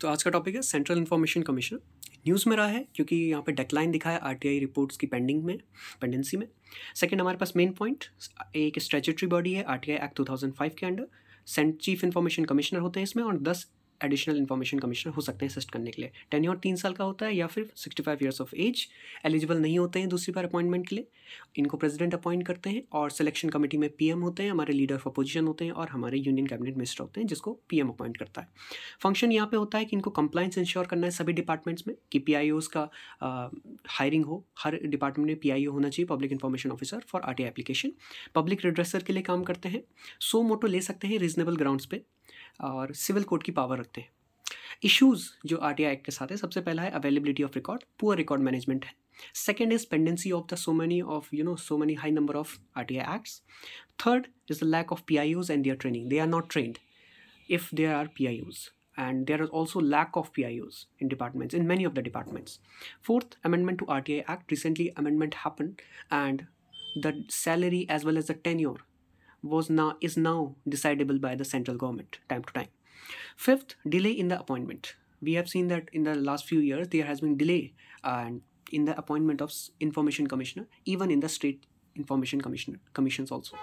तो आज का टॉपिक है सेंट्रल इन्फॉर्मेशन कमीशन न्यूज़ में रहा है क्योंकि यहाँ पे डेडलाइन दिखा है आरटीआई रिपोर्ट्स की पेंडिंग में पेंडेंसी में सेकंड हमारे पास मेन पॉइंट एक स्ट्रेचुटरी बॉडी है आरटीआई एक्ट 2005 के अंडर चीफ इन्फॉर्मेशन कमिश्नर होते हैं इसमें और दस एडिशनल इन्फॉर्मेशन कमिश्नर हो सकते हैं असिस्ट करने के लिए टेन और तीन साल का होता है या फिर sixty five years of age eligible नहीं होते हैं दूसरी बार अपॉइंटमेंट के लिए इनको प्रेसिडेंट अपॉइंट करते हैं और सिलेक्शन कमेटी में पीएम होते हैं हमारे लीडर ऑफ अपोजिशन होते हैं और हमारे यूनियन कैबिनेट मिनिस्टर होते हैं जिसको पीएम अपॉइंट करता है फंक्शन यहाँ पे होता है कि इनको कंप्लाइंस इंश्योर करना है सभी डिपार्टमेंट्स में कि पी का हायरिंग हो हर डिपार्टमेंट में पी होना चाहिए public information officer for R application public redresser के लिए काम करते हैं सो मोटो ले सकते हैं रीजनेबल ग्राउंड्स पे और सिविल कोर्ट की पावर रखते हैं इश्यूज़ जो आर टी आई एक्ट के साथ है सबसे पहला है availability of record poor record management है second is pendency of the so many of you know so many high number of R T I acts third is the lack of P I Os and their training they are not trained if there are P I Os lack of P I Os in departments in departments of the departments fourth amendment to R T I act recently amendment happen and the salary as well as the tenure was now is now decidable by the central government time to time. Fifth, delay in the appointment. We have seen that in the last few years there has been delay and uh, in the appointment of information commissioner, even in the state information commission commissions also.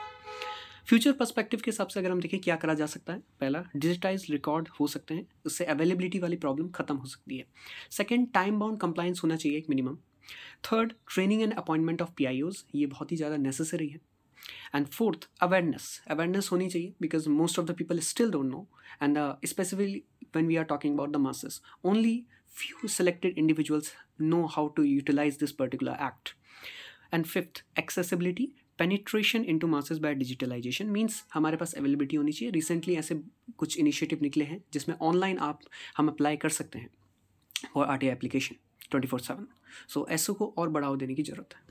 Future perspective के हिसाब से अगर हम देखें क्या करा जा सकता है पहला डिजिटाइज रिकॉर्ड हो सकते हैं उससे अवेलेबिलिटी वाली प्रॉब्लम खत्म हो सकती है सेकेंड टाइम बाउंड कंप्लाइंस होना चाहिए एक minimum third training and appointment of P ये बहुत ही ज़्यादा नेसेसरी है एंड फोर्थ अवेयरनेस अवेयरनेस होनी चाहिए because most of the people still don't know and specifically when we are talking about the masses. Only few selected individuals know how to utilize this particular act and fifth accessibility penetration to masses by digitalization means हमारे पास availability होनी चाहिए recently ऐसे कुछ initiative निकले हैं जिसमें online आप हम अप्लाई कर सकते हैं और R T application twenty four seven so ऐसो को और बढ़ावा देने की ज़रूरत है